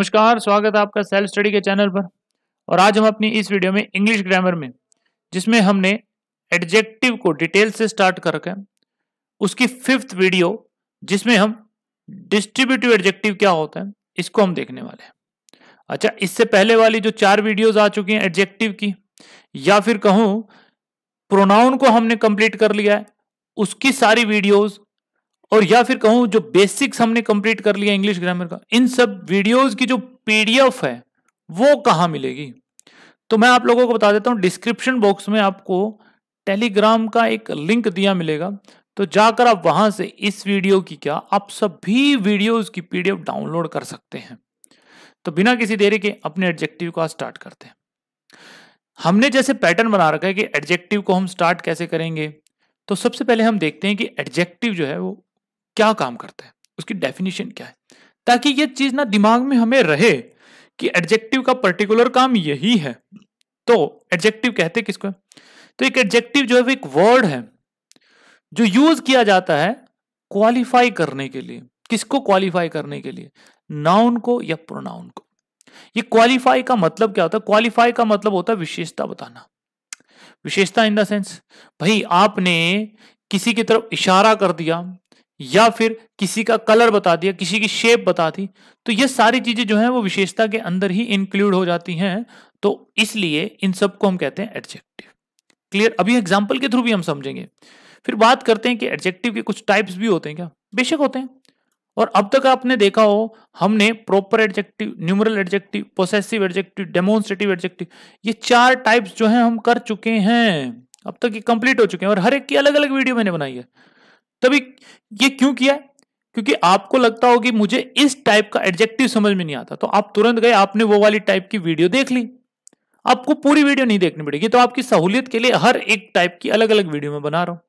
नमस्कार स्वागत है आपका सेल्फ स्टडी के चैनल पर और आज हम अपनी इस वीडियो में इंग्लिश ग्रामर में जिसमें हमने एडजेक्टिव को डिटेल से स्टार्ट करके उसकी फिफ्थ वीडियो जिसमें हम डिस्ट्रीब्यूटिव एडजेक्टिव क्या होता है इसको हम देखने वाले हैं अच्छा इससे पहले वाली जो चार वीडियोज आ चुकी हैं एडजेक्टिव की या फिर कहूँ प्रोनाउन को हमने कंप्लीट कर लिया है उसकी सारी वीडियोज और या फिर कहूं जो बेसिक्स हमने कंप्लीट कर लिया इंग्लिश ग्रामर का इन सब वीडियोस की जो पीडीएफ है वो कहां मिलेगी तो मैं आप लोगों को बता देता हूं डिस्क्रिप्शन बॉक्स में आपको टेलीग्राम का एक लिंक दिया मिलेगा तो जाकर आप वहां से इस वीडियो की क्या आप सभी वीडियोस की पीडीएफ डाउनलोड कर सकते हैं तो बिना किसी देरी के अपने एडजेक्टिव आज स्टार्ट करते हैं हमने जैसे पैटर्न बना रखा है कि एडजेक्टिव को हम स्टार्ट कैसे करेंगे तो सबसे पहले हम देखते हैं कि एडजेक्टिव जो है वो क्या काम करता है उसकी डेफिनेशन क्या है ताकि ये चीज ना दिमाग में हमें रहे कि एडजेक्टिव का पर्टिकुलर काम यही है तो एडजेक्टिव कहते किसको है? तो एक एडजेक्टिव जो है एक वर्ड है जो यूज किया जाता है क्वालिफाई करने के लिए किसको क्वालिफाई करने के लिए नाउन को या प्रोनाउन को ये क्वालिफाई का मतलब क्या होता है क्वालिफाई का मतलब होता है विशेषता बताना विशेषता इन द सेंस भाई आपने किसी की तरफ इशारा कर दिया या फिर किसी का कलर बता दिया किसी की शेप बता दी तो ये सारी चीजें जो हैं वो विशेषता के अंदर ही इंक्लूड हो जाती हैं तो इसलिए इन सब को हम कहते हैं एडजेक्टिव क्लियर अभी एग्जाम्पल के थ्रू भी हम समझेंगे फिर बात करते हैं कि एडजेक्टिव के कुछ टाइप्स भी होते हैं क्या बेशक होते हैं और अब तक आपने देखा हो हमने proper adjective numeral adjective possessive adjective demonstrative adjective ये चार टाइप्स जो है हम कर चुके हैं अब तक ये कंप्लीट हो चुके हैं और हर एक की अलग अलग वीडियो मैंने बनाई है तभी ये क्यों किया क्योंकि आपको लगता हो कि मुझे इस टाइप का एडजेक्टिव समझ में नहीं आता तो आप तुरंत गए आपने वो वाली टाइप की वीडियो देख ली आपको पूरी वीडियो नहीं देखनी पड़ेगी तो आपकी सहूलियत के लिए हर एक टाइप की अलग अलग वीडियो में बना रहा हूं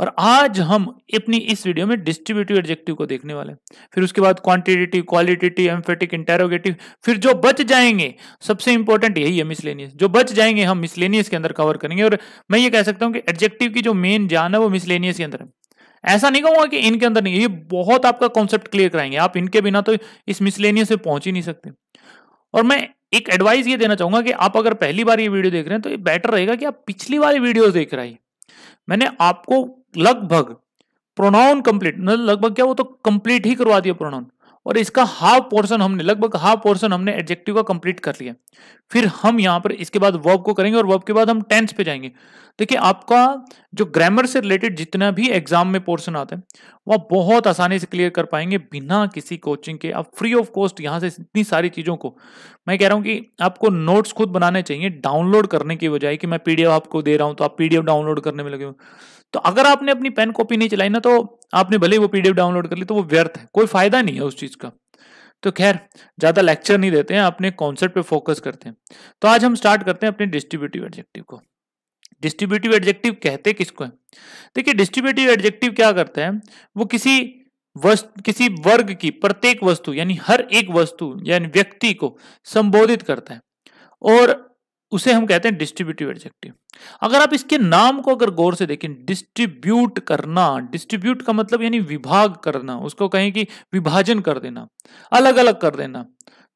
और आज हम अपनी इस वीडियो में डिस्ट्रीब्यूटिव एडजेक्टिव को देखने वाले फिर उसके बाद क्वांटिटेटिव क्वालिटेटिव एम्फेटिक इंटेरोगेटिव फिर जो बच जाएंगे सबसे इंपॉर्टेंट यही है मिसलेनियस जो बच जाएंगे हम मिसलेनियस के अंदर कवर करेंगे और मैं ये कह सकता हूं कि एडजेक्टिव की जो मेन जान है वो मिसलेनियस के अंदर है ऐसा नहीं कहूंगा कि इनके अंदर नहीं ये बहुत आपका कॉन्सेप्ट क्लियर कराएंगे आप इनके बिना तो इस मिसलेनियस से पहुंच ही नहीं सकते और मैं एक एडवाइस ये देना चाहूंगा कि आप अगर पहली बार ये वीडियो देख रहे हैं तो ये बेटर रहेगा कि आप पिछली वाली वीडियो देख रहे हैं मैंने आपको लगभग प्रोनाउन कंप्लीट मतलब लगभग क्या वो तो कंप्लीट ही करवा दिया प्रोनाउन और इसका हाफ पोर्शन हमने लगभग हाफ पोर्शन हमने एडजेक्टिव का कंप्लीट कर लिया फिर हम यहाँ पर इसके बाद वर्ब को करेंगे और वर्ब के बाद हम टेंस पे जाएंगे देखिए आपका जो ग्रामर से रिलेटेड जितना भी एग्जाम में पोर्शन आता है वह बहुत आसानी से क्लियर कर पाएंगे बिना किसी कोचिंग के आप फ्री ऑफ कॉस्ट यहाँ से इतनी सारी चीज़ों को मैं कह रहा हूँ कि आपको नोट्स खुद बनाने चाहिए डाउनलोड करने की बजाय कि मैं पीडीएफ आपको दे रहा हूँ तो आप पीडीएफ डाउनलोड करने में लगे हो तो अगर आपने अपनी पेन कॉपी नहीं चलाई ना तो आपने भले वो पीडीएफ डाउनलोड कर ली तो वो व्यर्थ है कोई फायदा नहीं है उस चीज का तो खैर ज्यादा लेक्चर नहीं देते हैं अपने कॉन्सेप्ट पे फोकस करते हैं तो आज हम स्टार्ट करते हैं अपने डिस्ट्रीब्यूटिव एडजेक्टिव को डिस्ट्रीब्यूटिव एडजेक्टिव कहते किसको है देखिए डिस्ट्रीब्यूटिव एडजेक्टिव क्या करता है वो किसी वस्तु किसी वर्ग की प्रत्येक वस्तु यानी हर एक वस्तु यानी व्यक्ति को संबोधित करता है और उसे हम कहते हैं डिस्ट्रीब्यूटिव एडजेक्टिव अगर आप इसके नाम को अगर गौर से देखें डिस्ट्रीब्यूट करना डिस्ट्रीब्यूट का मतलब यानी विभाग करना उसको कहें कि विभाजन कर देना अलग अलग कर देना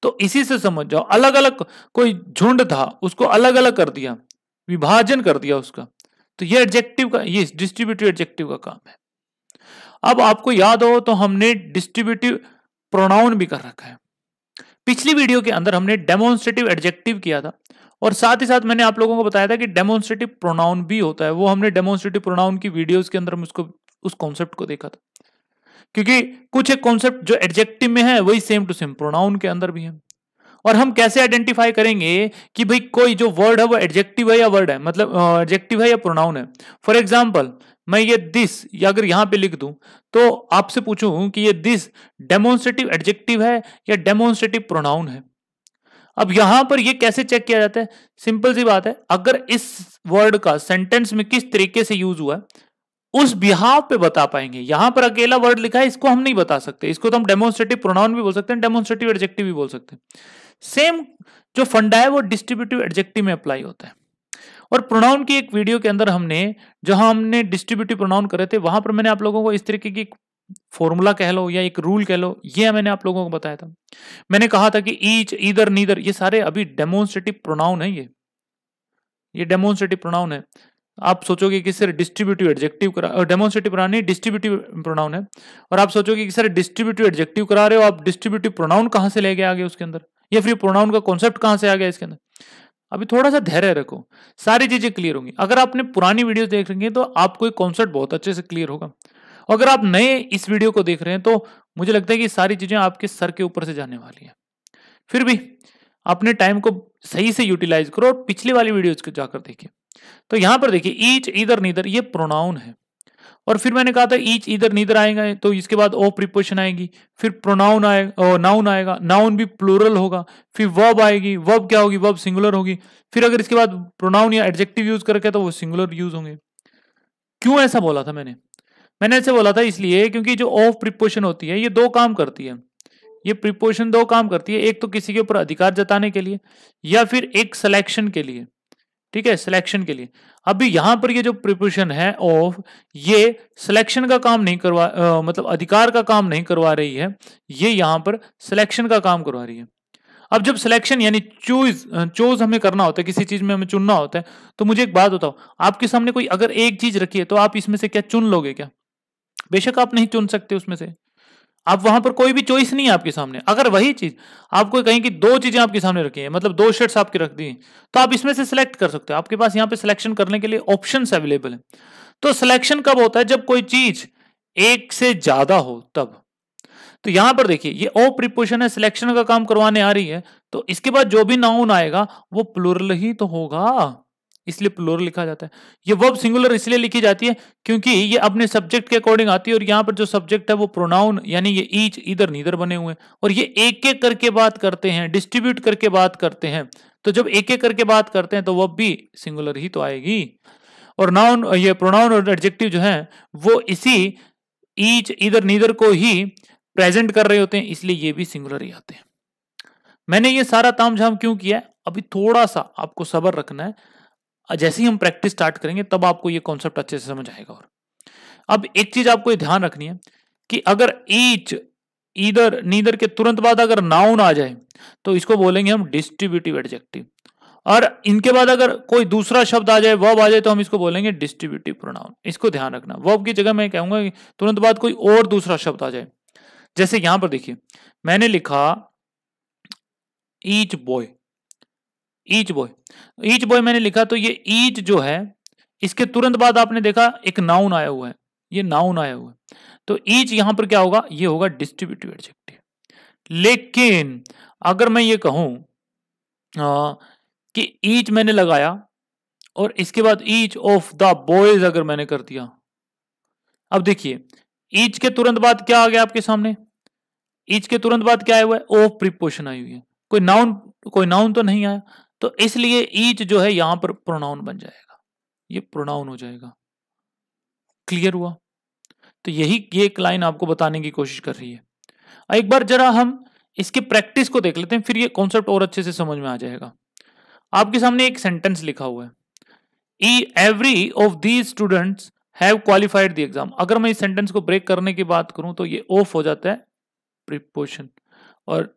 तो इसी से समझ जाओ अलग अलग कोई झुंड था उसको अलग अलग कर दिया विभाजन कर दिया उसका तो ये एडजेक्टिव का ये डिस्ट्रीब्यूटिव एडजेक्टिव का काम है अब आपको याद हो तो हमने डिस्ट्रीब्यूटिव प्रोनाउन भी कर रखा है पिछली वीडियो के अंदर हमने डेमोन्स्ट्रेटिव एडजेक्टिव किया था और साथ ही साथ मैंने आप लोगों को बताया था कि डेमोन्स्ट्रेटिव प्रोनाउन भी होता है वो हमने डेमोन्स्ट्रेटिव प्रोनाउन की वीडियोज के अंदर उसको उस कॉन्सेप्ट को देखा था क्योंकि कुछ एक कॉन्सेप्ट जो एडजेक्टिव में है वही सेम टू सेम प्रोनाउन के अंदर भी है और हम कैसे आइडेंटिफाई करेंगे कि भाई कोई जो वर्ड है वो एडजेक्टिव है या वर्ड है मतलब एडजेक्टिव है या प्रोनाउन है फॉर एग्जाम्पल मैं ये दिस या अगर यहां पे लिख दूं तो आपसे पूछूं कि ये दिस डेमोन्स्ट्रेटिव एडजेक्टिव है या डेमोन्स्ट्रेटिव प्रोनाउन है अब यहां पर ये कैसे चेक किया जाता है सिंपल सी बात है अगर इस वर्ड का सेंटेंस में किस तरीके से यूज हुआ है उस बिहाव पे बता पाएंगे यहां पर अकेला वर्ड लिखा है इसको हम नहीं बता सकते इसको तो हम डेमोन्स्ट्रेटिव प्रोनाउन भी बोल सकते हैं डेमोन्स्ट्रेटिव एडजेक्टिव भी बोल सकते हैं सेम जो फंडा है वो डिस्ट्रीब्यूटिव एडजेक्टिव में अप्लाई होता है और प्रोनाउन की एक वीडियो के अंदर हमने जहां हमने डिस्ट्रीब्यूटिव प्रोनाउन करे थे वहां पर मैंने आप लोगों को इस तरीके की फॉर्मूला कह लो या एक रूल कह लो ये मैंने आप लोगों को बताया था मैंने कहा था कि ईच इधर नीदर ये सारे अभी डेमोन्स्ट्रेटिव प्रोनाउन है ये ये डेमोन्स्ट्रेटिव प्रोनाउन है आप सोचोगे कि सर डिस्ट्रीब्यूटिव एडजेक्टिव करा डेमोन्स्ट्रेटिव प्रोनाउन डिस्ट्रीब्यूटिव प्रोनाउन है और आप सोचोगे कि सर डिस्ट्रीब्यूटिव एडजेक्टिव करा रहे हो आप डिस्ट्रीब्यूटिव प्रोनाउन कहां से ले गए आगे उसके अंदर या फिर प्रोनाउन का कॉन्सेप्ट कहां से आ गया इसके अंदर अभी थोड़ा सा धैर्य रखो सारी चीजें क्लियर होंगी अगर आपने पुरानी वीडियो देख रही है तो आपको एक कॉन्सेप्ट बहुत अच्छे से क्लियर होगा अगर आप नए इस वीडियो को देख रहे हैं तो मुझे लगता है कि सारी चीज़ें आपके सर के ऊपर से जाने वाली हैं फिर भी अपने टाइम को सही से यूटिलाइज करो और पिछली वाली वीडियो को जाकर देखिए तो यहां पर देखिए ईच इधर नीधर ये प्रोनाउन है और फिर मैंने कहा था ईच इधर नीदर आएगा तो इसके बाद ओ प्रिपोशन आएगी फिर प्रोनाउन आएगा नाउन आएगा नाउन भी प्लूरल होगा फिर वर्ब आएगी वर्ब क्या होगी वर्ब सिंगुलर होगी फिर अगर इसके बाद प्रोनाउन या एडजेक्टिव यूज करके तो वो सिंगुलर यूज होंगे क्यों ऐसा बोला था मैंने मैंने ऐसे बोला था इसलिए क्योंकि जो ऑफ प्रिपोशन होती है ये दो काम करती है ये प्रिपोशन दो काम करती है एक तो किसी के ऊपर अधिकार जताने के लिए या फिर एक सिलेक्शन के लिए ठीक है सिलेक्शन के लिए अभी यहां पर ये जो प्रिपोशन है ऑफ ये सिलेक्शन का काम नहीं करवा आ, मतलब अधिकार का काम नहीं करवा रही है ये यहां पर सिलेक्शन का काम करवा रही है अब जब सिलेक्शन यानी चूज चूज हमें करना होता है किसी चीज में हमें चुनना होता है तो मुझे एक बात बताओ आपके सामने कोई अगर एक चीज रखी है तो आप इसमें से क्या चुन लोगे क्या बेशक आप नहीं चुन सकते उसमें से आप वहां पर कोई भी चॉइस नहीं है आपके सामने अगर वही चीज आपको कहें कि दो चीजें आपके सामने रखी है मतलब दो शर्ट्स आपके रख दी तो आप इसमें से सिलेक्ट कर सकते हो आपके पास यहाँ पे सिलेक्शन करने के लिए ऑप्शन अवेलेबल है तो सिलेक्शन कब होता है जब कोई चीज एक से ज्यादा हो तब तो यहां पर देखिए ये ओ प्रिपोशन है सिलेक्शन का काम करवाने आ रही है तो इसके बाद जो भी नाउन आएगा वो प्लुरल ही तो होगा इसलिए प्लोर लिखा जाता है ये वर्ब सिंगुलर इसलिए लिखी जाती है क्योंकि ये अपने सब्जेक्ट के अकॉर्डिंग आती है और यहाँ पर जो सब्जेक्ट है वो प्रोनाउन यानी ये ईच इधर नीधर बने हुए हैं और ये एक एक करके बात करते हैं डिस्ट्रीब्यूट करके बात करते हैं तो जब एक एक करके बात करते हैं तो वह भी सिंगुलर ही तो आएगी और नाउन ये प्रोनाउन और एडजेक्टिव जो है वो इसी ईच इधर नीधर को ही प्रेजेंट कर रहे होते हैं इसलिए ये भी सिंगुलर ही आते हैं मैंने ये सारा तामझाम क्यों किया अभी थोड़ा सा आपको सबर रखना है जैसे ही हम प्रैक्टिस स्टार्ट करेंगे तब आपको ये कॉन्सेप्ट अच्छे से समझ आएगा और अब एक चीज आपको ये ध्यान रखनी है कि अगर ईच इधर नीदर के तुरंत बाद अगर नाउन आ जाए तो इसको बोलेंगे हम डिस्ट्रीब्यूटिव एडजेक्टिव और इनके बाद अगर कोई दूसरा शब्द आ जाए वर्ब आ जाए तो हम इसको बोलेंगे डिस्ट्रीब्यूटिव प्रोनाउन इसको ध्यान रखना वर्ब की जगह मैं कहूंगा तुरंत बाद कोई और दूसरा शब्द आ जाए जैसे यहां पर देखिए मैंने लिखा each boy each boy each boy मैंने लिखा तो ये ईच जो है इसके तुरंत बाद आपने देखा एक नाउन आया हुआ है ये नाउन आया हुआ है तो ईच यहां पर क्या होगा ये होगा डिस्ट्रीब्यूटिव एडजेक्टिव लेकिन अगर मैं ये कहूं आ, कि ईच मैंने लगाया और इसके बाद ईच ऑफ द बॉयज अगर मैंने कर दिया अब देखिए ईच के तुरंत बाद क्या आ गया आपके सामने ईच के तुरंत बाद क्या आया हुआ है ऑफ प्रिपोशन आई हुई है कोई नाउन कोई नाउन तो नहीं आया तो इसलिए ईच जो है यहां पर प्रोनाउन बन जाएगा ये प्रोनाउन हो जाएगा क्लियर हुआ तो यही ये एक लाइन आपको बताने की कोशिश कर रही है एक बार जरा हम इसके प्रैक्टिस को देख लेते हैं फिर ये कॉन्सेप्ट और अच्छे से समझ में आ जाएगा आपके सामने एक सेंटेंस लिखा हुआ है ई every of the students have qualified the exam अगर मैं इस सेंटेंस को ब्रेक करने की बात करूं तो ये ऑफ हो जाता है प्रिपोशन और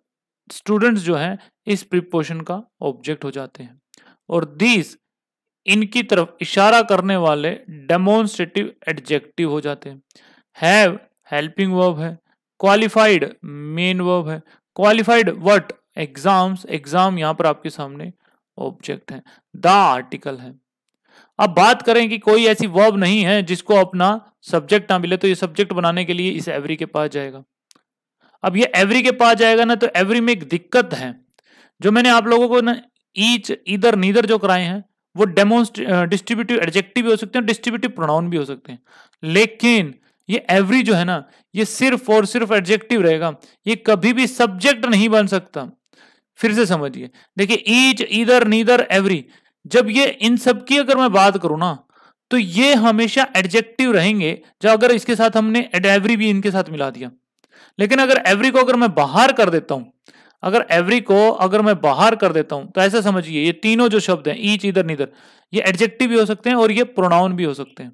स्टूडेंट्स जो हैं इस प्रिपोशन का ऑब्जेक्ट हो जाते हैं और दीज इनकी तरफ इशारा करने वाले डेमोन्स्ट्रेटिव एडजेक्टिव हो जाते हैं हैव हेल्पिंग वर्ब है क्वालिफाइड मेन वर्ब है क्वालिफाइड वट एग्जाम्स एग्जाम यहां पर आपके सामने ऑब्जेक्ट है द आर्टिकल है अब बात करें कि कोई ऐसी वर्ब नहीं है जिसको अपना सब्जेक्ट ना मिले तो ये सब्जेक्ट बनाने के लिए इस एवरी के पास जाएगा अब ये एवरी के पास जाएगा ना तो एवरी में एक दिक्कत है जो मैंने आप लोगों को ना ईच इधर नीधर जो कराए हैं वो डेमोस्ट डिस्ट्रीब्यूटिव एडजेक्टिव भी हो सकते हैं डिस्ट्रीब्यूटिव प्रोनाउन भी हो सकते हैं लेकिन ये एवरी जो है ना ये सिर्फ और सिर्फ एडजेक्टिव रहेगा ये कभी भी सब्जेक्ट नहीं बन सकता फिर से समझिए देखिए ईच इधर नीदर एवरी जब ये इन सब की अगर मैं बात करूँ ना तो ये हमेशा एडजेक्टिव रहेंगे जो अगर इसके साथ हमने एवरी भी इनके साथ मिला दिया लेकिन अगर एवरी को अगर मैं बाहर कर देता हूं अगर एवरी को अगर मैं बाहर कर देता हूं तो ऐसा समझिए ये तीनों जो शब्द हैं ईच इधर निधर ये एडजेक्टिव भी हो सकते हैं और ये प्रोनाउन भी हो सकते हैं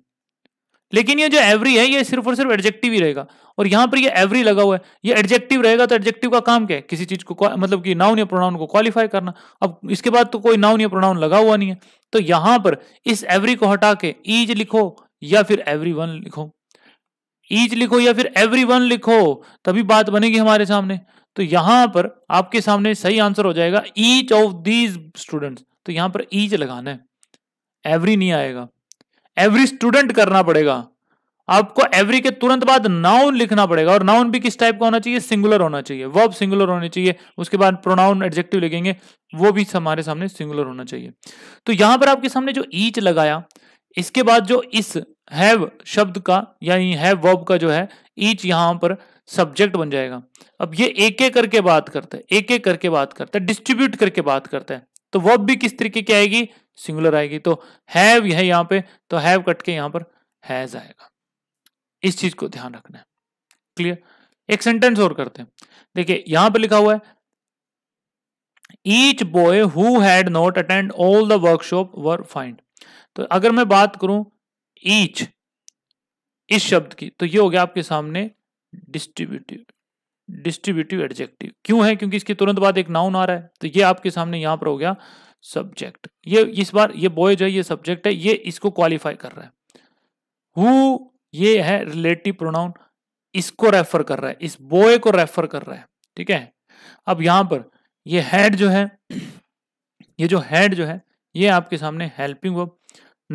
लेकिन ये जो एवरी है ये सिर्फ और सिर्फ एडजेक्टिव ही रहेगा और यहां पर ये एवरी लगा हुआ है ये एडजेक्टिव रहेगा तो एडजेक्टिव का काम क्या है किसी चीज को मतलब कि नाउन या प्रोनाउन को क्वालिफाई करना अब इसके बाद तो कोई नाउन या प्रोनाउन लगा हुआ नहीं है तो यहां पर इस एवरी को हटा के ईज लिखो या फिर एवरी वन लिखो ईच लिखो या फिर एवरी वन लिखो तभी बात बनेगी हमारे सामने तो यहां पर आपके सामने सही आंसर हो जाएगा ईच ऑफ दीज स्टूडेंट्स तो यहां पर ईच लगाना है एवरी नहीं आएगा एवरी स्टूडेंट करना पड़ेगा आपको एवरी के तुरंत बाद नाउन लिखना पड़ेगा और नाउन भी किस टाइप का होना चाहिए सिंगुलर होना चाहिए वर्ब सिंगुलर होनी चाहिए उसके बाद प्रोनाउन एडजेक्टिव लिखेंगे वो भी हमारे सामने सिंगुलर होना चाहिए तो यहां पर आपके सामने जो ईच लगाया इसके बाद जो इस हैव शब्द का यानी हैव वर्ब का जो है ईच यहां पर सब्जेक्ट बन जाएगा अब ये एक एक करके बात करता है एक एक करके बात करता है डिस्ट्रीब्यूट करके बात करता है तो वर्ब भी किस तरीके की आएगी सिंगुलर आएगी तो हैव है यहां पे तो हैव कट के यहां पर हैज आएगा इस चीज को ध्यान रखना है क्लियर एक सेंटेंस और करते हैं देखिए यहां पर लिखा हुआ है each boy who had not attend all the workshop were fined तो अगर मैं बात करूं ईच इस शब्द की तो ये हो गया आपके सामने डिस्ट्रीब्यूटिव डिस्ट्रीब्यूटिव एडजेक्टिव क्यों है क्योंकि इसके तुरंत बाद एक नाउन आ रहा है तो ये आपके सामने यहां पर हो गया सब्जेक्ट ये इस बार ये बॉय जो है ये सब्जेक्ट है ये इसको क्वालिफाई कर रहा है हु ये है रिलेटिव प्रोनाउन इसको रेफर कर रहा है इस बॉय को रेफर कर रहा है ठीक है अब यहां पर ये हेड जो है ये जो हेड जो है ये आपके सामने helping verb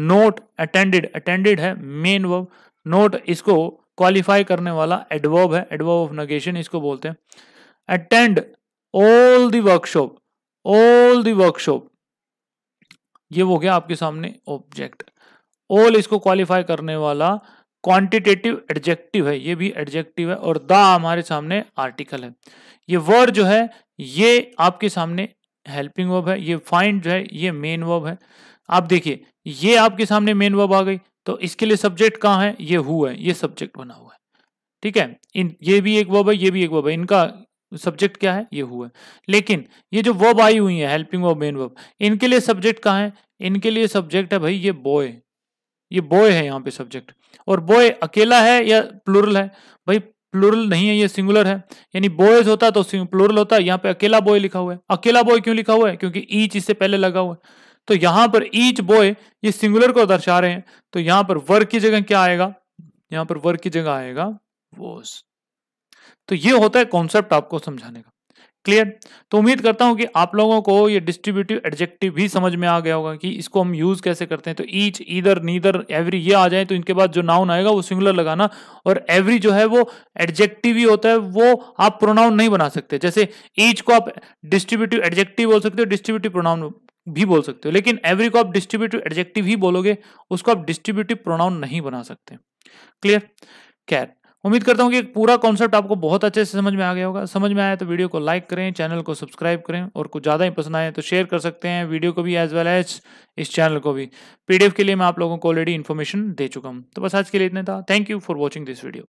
not attended attended है मेन वर्ब नोट इसको क्वालिफाई करने वाला एडवर्ब है एडवर्ब ऑफ नगेशन इसको बोलते हैं attend all the workshop all the workshop ये हो गया आपके सामने ऑब्जेक्ट ऑल इसको क्वालिफाई करने वाला क्वांटिटेटिव एडजेक्टिव है ये भी एडजेक्टिव है और द हमारे सामने आर्टिकल है ये वर्ड जो है ये आपके सामने हेल्पिंग वर्ब है ये फाइंड जो है ये मेन वर्ब है आप देखिए ये आपके सामने मेन वर्ब आ गई तो इसके लिए सब्जेक्ट कहाँ है ये हु है ये सब्जेक्ट बना हुआ है ठीक है इन ये भी एक वर्ब है ये भी एक वर्ब है इनका सब्जेक्ट क्या है ये हुआ है लेकिन ये जो वर्ब आई हुई है हेल्पिंग वर्ब मेन वर्ब इनके लिए सब्जेक्ट कहाँ है इनके लिए सब्जेक्ट है भाई ये बॉय ये बॉय है यहाँ पे सब्जेक्ट और बॉय अकेला है या प्लुरल है भाई प्लुरल नहीं है ये सिंगुलर है यानी बॉयज होता तो प्लुरल होता यहाँ पे अकेला बॉय लिखा हुआ है अकेला बॉय क्यों लिखा हुआ है क्योंकि ईच इससे पहले लगा हुआ है तो यहां पर ईच बॉय ये सिंगुलर को दर्शा रहे हैं तो यहां पर वर्क की जगह क्या आएगा यहां पर वर्क की जगह आएगा वोस तो ये होता है कॉन्सेप्ट आपको समझाने का क्लियर तो उम्मीद करता हूं कि आप लोगों को ये डिस्ट्रीब्यूटिव एडजेक्टिव भी समझ में आ गया होगा कि इसको हम यूज कैसे करते हैं तो ईच ईदर नीदर एवरी ये आ जाए तो इनके बाद जो नाउन आएगा वो सिंगुलर लगाना और एवरी जो है वो एडजेक्टिव ही होता है वो आप प्रोनाउन नहीं बना सकते जैसे ईच को आप डिस्ट्रीब्यूटिव एडजेक्टिव बोल सकते हो डिस्ट्रीब्यूटिव प्रोनाउन भी बोल सकते हो लेकिन एवरी को आप डिस्ट्रीब्यूटिव एडजेक्टिव ही बोलोगे उसको आप डिस्ट्रीब्यूटिव प्रोनाउन नहीं बना सकते क्लियर कैर उम्मीद करता हूं कि पूरा कॉन्सेप्ट आपको बहुत अच्छे से समझ में आ गया होगा समझ में आया तो वीडियो को लाइक करें चैनल को सब्सक्राइब करें और कुछ ज़्यादा ही पसंद आए तो शेयर कर सकते हैं वीडियो को भी एज वेल एज इस चैनल को भी पीडीएफ के लिए मैं आप लोगों को ऑलरेडी इन्फॉर्मेशन दे चुका हूं तो बस आज के लिए इतना था thank you for watching this video